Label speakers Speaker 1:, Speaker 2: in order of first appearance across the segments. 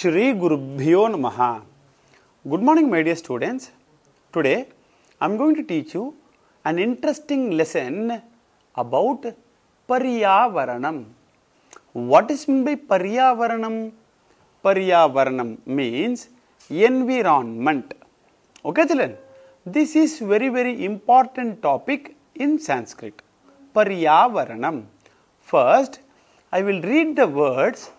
Speaker 1: Shri Gurubhyo Maha. Good morning, my dear students. Today I am going to teach you an interesting lesson about Pariyavaranam. What is meant by Pariyavaranam? Pariyavaranam means environment. Okay, children. This is very very important topic in Sanskrit. Pariyavaranam. First, I will read the words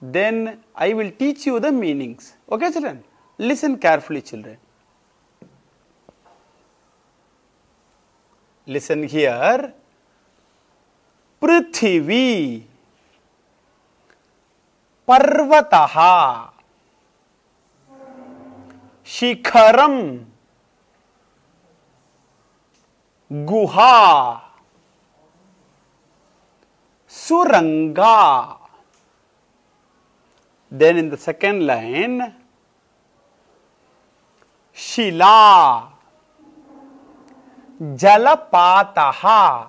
Speaker 1: then I will teach you the meanings. Okay, children? Listen carefully, children. Listen here. पृथ्वी पर्वतः Shikharam. Guha. Suranga Then in the second line, Shila Jalapataha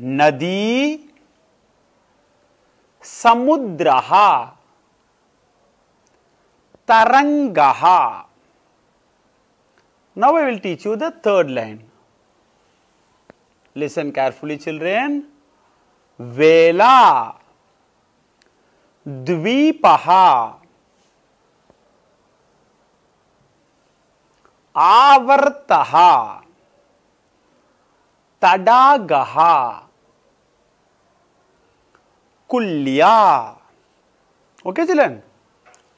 Speaker 1: Nadi Samudraha Tarangaha. Now I will teach you the third line. Listen carefully, children. Vela द्वीप आवर्त तडाग कुल्या okay children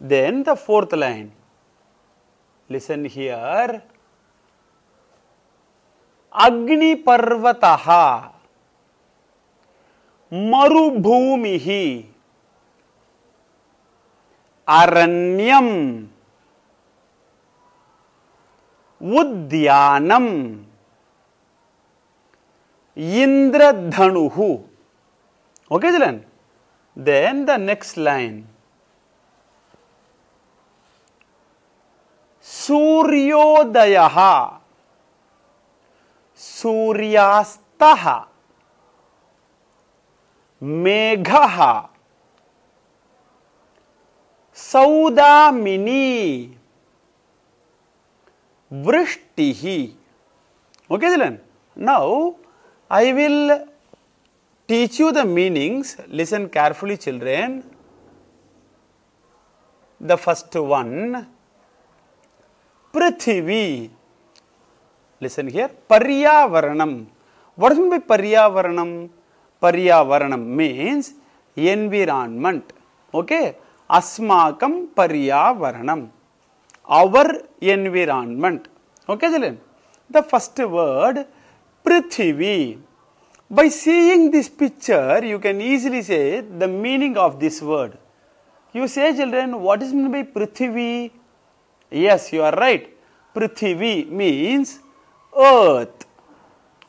Speaker 1: then the fourth line listen here अग्निपर्वत मरुभूमि अरण्यम उद्यानम इंद्रधनु okay children then the next line सूर्योदय सूर्यास्त मेघ Saudamini Vrishtihi. Okay, children. Now, I will teach you the meanings. Listen carefully, children. The first one, Prithivi. Listen here, Paryavaranam. What is meant by Paryavaranam? Paryavaranam means environment. Okay. अस्माक पर्यावरण our environment okay the first word पृथ्वी by seeing this picture you can easily say the meaning of this word you say children what is mean by पृथ्वी yes you are right पृथ्वी means earth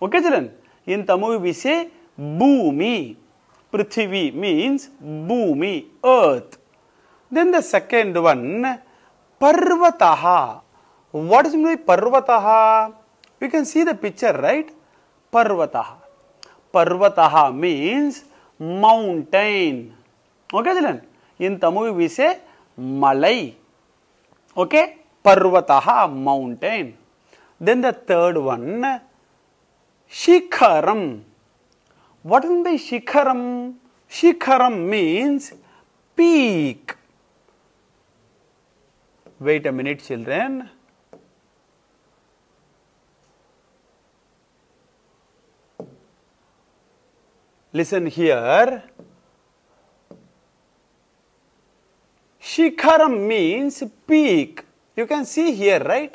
Speaker 1: okay children in Tamil we say भूमि पृथ्वी mean भूमि earth Then the second one, Parvataha. What is meant by Parvataha? We can see the picture, right? Parvataha. Parvataha means mountain. Okay, children? In Tamil we say Malai. Okay? Parvataha, mountain. Then the third one, Shikharam. What is meant by Shikharam? Shikharam means peak. Wait a minute, children. Listen here. Shikharam means peak. You can see here, right?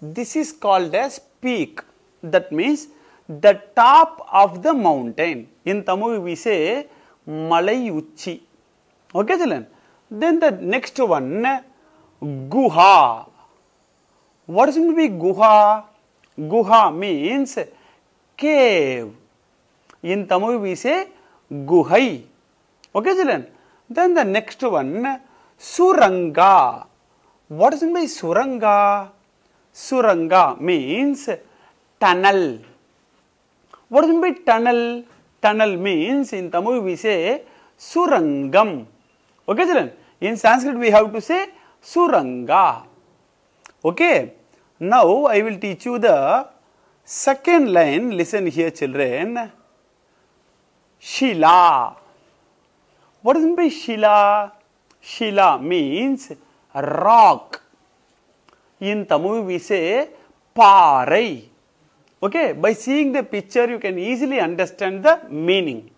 Speaker 1: This is called as peak. That means the top of the mountain. In Tamil we say Malayuchi. Okay, children? Then the next one, guha. What is going to be guha? Guha means cave. In Tamil we say guhai. Okay, children. Then the next one, suranga. What is meant by suranga? Suranga means tunnel. What is meant by tunnel? Tunnel means in Tamil we say surangam. Okay, children. In Sanskrit we have to say suranga. Okay, now I will teach you the second line. Listen here, children. Shila. What does mean by Shila? Shila means rock. In Tamil we say parai. Okay, by seeing the picture you can easily understand the meaning.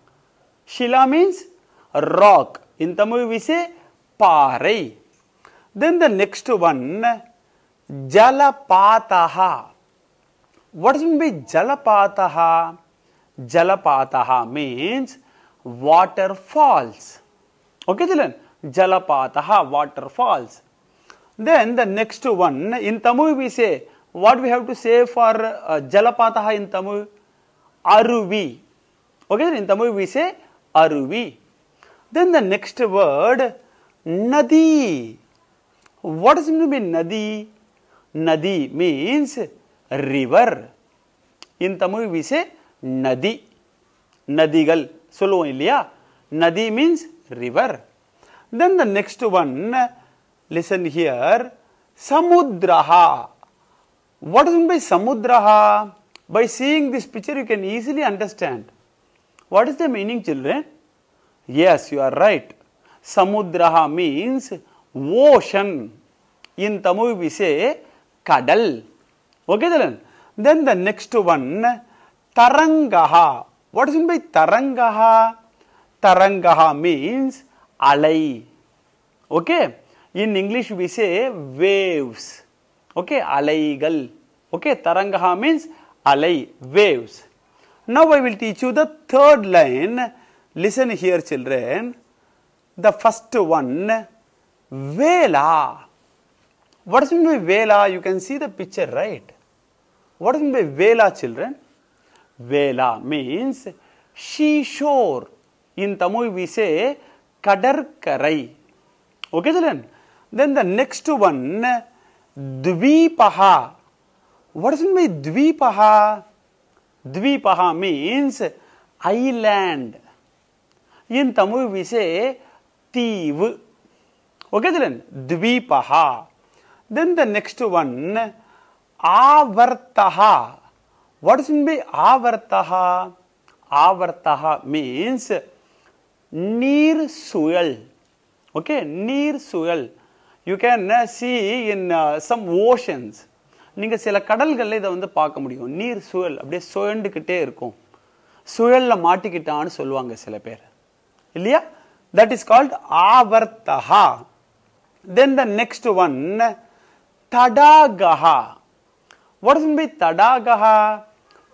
Speaker 1: Shila means rock. In Tamil we say parai. Then the next one, Jalapataha. What does it mean Jalapataha? Jalapataha means waterfalls. Okay, children? Jalapataha, waterfalls. Then the next one, in Tamil we say, what we have to say for uh, Jalapataha in Tamil? Aruvi. Okay, in Tamil we say Aruvi. Then the next word, Nadi. what does it mean by nadi? Nadi means river. In Tamil we say nadi. Nadigal. Solo illiya. Nadi means river. Then the next one, listen here, samudraha. What is meant by samudraha? By seeing this picture you can easily understand. What is the meaning children? Yes, you are right. Samudraha means ocean in Tamil we say கடல் okay children then the next one தரங்கஹா what is mean by தரங்கஹா தரங்கஹா means அலை okay in English we say waves okay அலைகள் okay தரங்கஹா means அலை waves now I will teach you the third line listen here children the first one Vela. What does it mean by Vela? You can see the picture, right? What does it mean by Vela, children? Vela means seashore. In Tamil we say Kadarkarai. Okay, children? Then the next one, Dvipaha. What does it mean by Dvipaha? Dvipaha means island. In Tamil we say Tiv. Okay children. Dvipaha. Then the next one avartaha. What is meant by avartaha? Avartaha means near soil. Okay, near soil. You can see in some oceans நீங்கள் சில கடல்களில் இதை வந்து பார்க்க முடியும் நீர் சுழல் அப்படியே சுழண்டுக்கிட்டே இருக்கும் சுழலில் மாட்டிக்கிட்டான்னு சொல்லுவாங்க சில பேர் இல்லையா தட் இஸ் கால்ட் ஆவர்த்தஹா Then the next one, tadagaha. What does it mean tadagaha?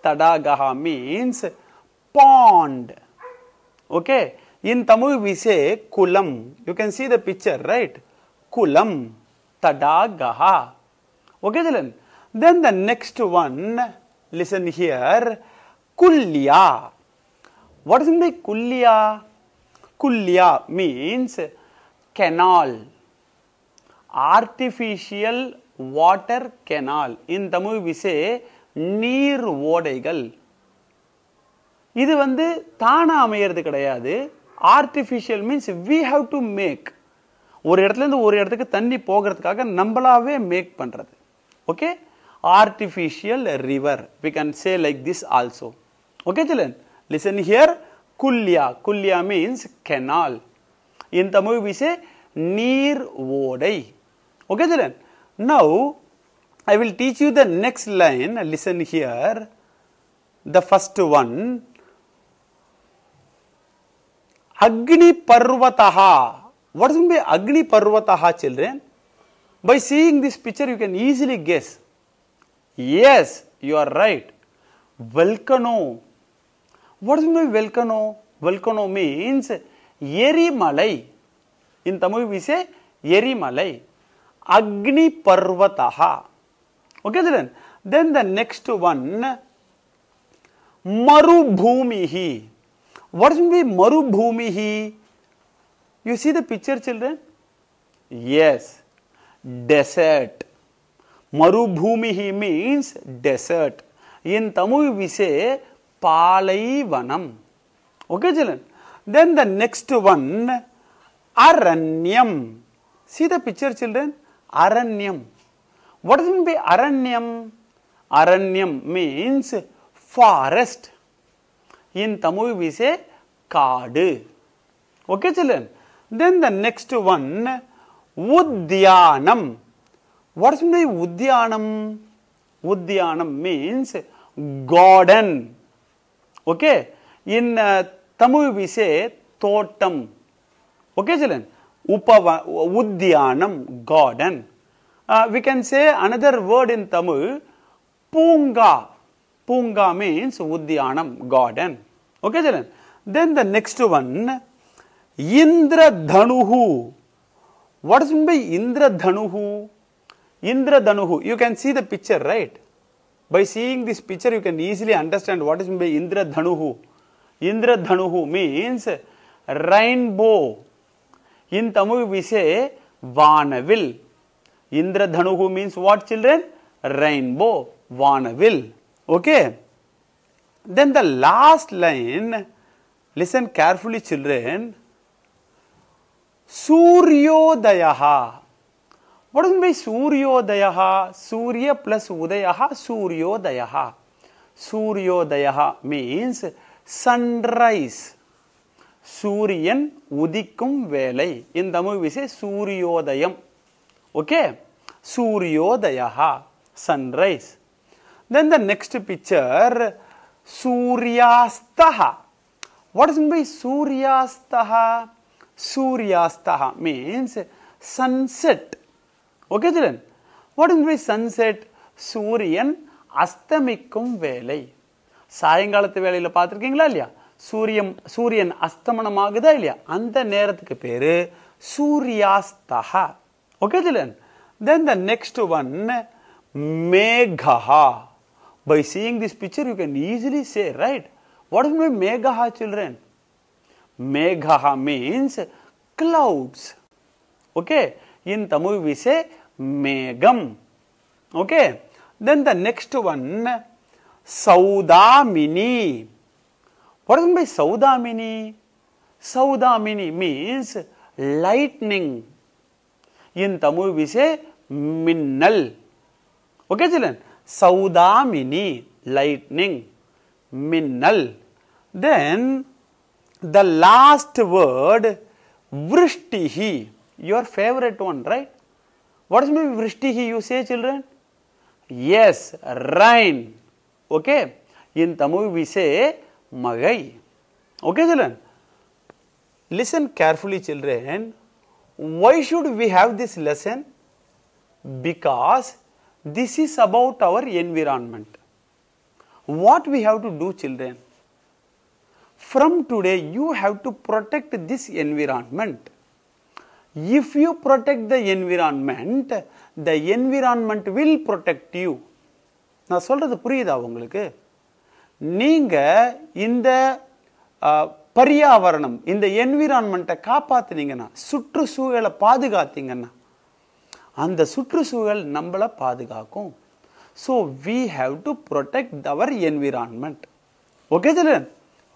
Speaker 1: Tadagaha means pond. Okay. In Tamil we say kulam. You can see the picture, right? Kulam. Tadagaha. Okay, Dylan. Then the next one, listen here, kulya. What does it mean by kulya? Kulya means canal. Artificial water canal in Tamil we say நீர் ஓடைகள் இது வந்து தானாக அமையிறது கிடையாது artificial means we have to make ஒரு இடத்துலேருந்து ஒரு இடத்துக்கு தண்ணி போகிறதுக்காக நம்மளாவே மேக் பண்ணுறது okay artificial river we can say like this also okay children listen here குல்யா குல்யா மீன்ஸ் கெனால் இந்த தமிழ் வி நீர் ஓடை Okay, children. Now, I will teach you the next line. Listen here. The first one. Agni parvatah What is meant by Agni parvatah children? By seeing this picture, you can easily guess. Yes, you are right. Volcano. What is meant by volcano? Volcano means Yerimalai. In Tamil, we say Yerimalai. Agni Parvataha. Okay, then. Then the next one, Marubhumihi. What is the Marubhumihi? You see the picture, children? Yes, desert. Marubhumihi means desert. In Tamil we say Palaivanam. Okay, children. Then the next one, Aranyam. See the picture, children? Aranyam. What does it mean by Aranyam? Aranyam means forest. In Tamil we say kaadu. Okay children. Then the next one, Udhyanam. What does it mean by Udhyanam? Udhyanam means garden. Okay. In uh, Tamil we say தோட்டம் okay children Upava, Udhyanam, garden. Uh, we can say another word in Tamil, Punga. Punga means Udhyanam, garden. Okay, children. Then the next one, Indra Dhanuhu. What is meant by Indra Dhanuhu? Indra Dhanuhu. You can see the picture, right? By seeing this picture, you can easily understand what is meant by Indra Dhanuhu. Indra Dhanuhu means rainbow. In Tamil we say Vanavil. Indradhanuhu means what children? Rainbow. Vanavil. Okay. Then the last line, listen carefully children. Suryodayaha. What is meant by Suryodayaha? Surya plus Udayaha, Suryodayaha. Suryodayaha means sunrise. சூரியன் உதிக்கும் வேலை இந்த movies சூரியோதயம் okay சூரியோதயா sunrise then the next picture சூர்யாஸ்தா what is by சூர்யாஸ்தா சூரியாஸ்தா means sunset okay children what is by sunset சூரியன் அஸ்தமிக்கும் வேலை சாயங்காலத்து வேலையில் பார்த்துருக்கீங்களா இல்லையா सूर्यम सूर्यन अस्तமனமாகுதா இல்லையா அந்த நேரத்துக்கு பேரு सूर्याஸ்தஹ okay children then the next one மேகஹ by seeing this picture you can easily say right what is மேகஹ चिल्ड्रन மேகஹ means 클라우즈 okay in the movie we say மேகம் okay then the next one சௌதாミニ What is meant by Saudamini? Saudamini means lightning. In Tamil we say minnal. Okay children? Saudamini, lightning, minnal. Then the last word, vrishtihi, your favorite one, right? What is meant by vrishtihi you say children? Yes, rain. Okay? In Tamil we say Magai. Okay, children? Listen carefully, children. Why should we have this lesson? Because this is about our environment. What we have to do, children? From today, you have to protect this environment. If you protect the environment, the environment will protect you. நான் சொல்கிறது புரியுதா உங்களுக்கு நீங்கள் இந்த பரியாவரணம் இந்த என்விரான்மெண்ட்டை காப்பாற்றினீங்கன்னா சுற்றுச்சூழலை பாதுகாத்தீங்கன்னா அந்த சுற்றுச்சூழல் நம்மளை பாதுகாக்கும் so we have to protect our environment okay children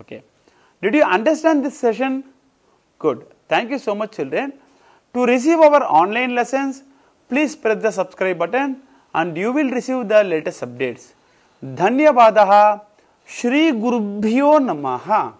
Speaker 1: okay did you understand this session good thank you so much children to receive our online lessons please press the subscribe button and you will receive the latest updates தன்யவாதா श्री गुरुभ्यो नमः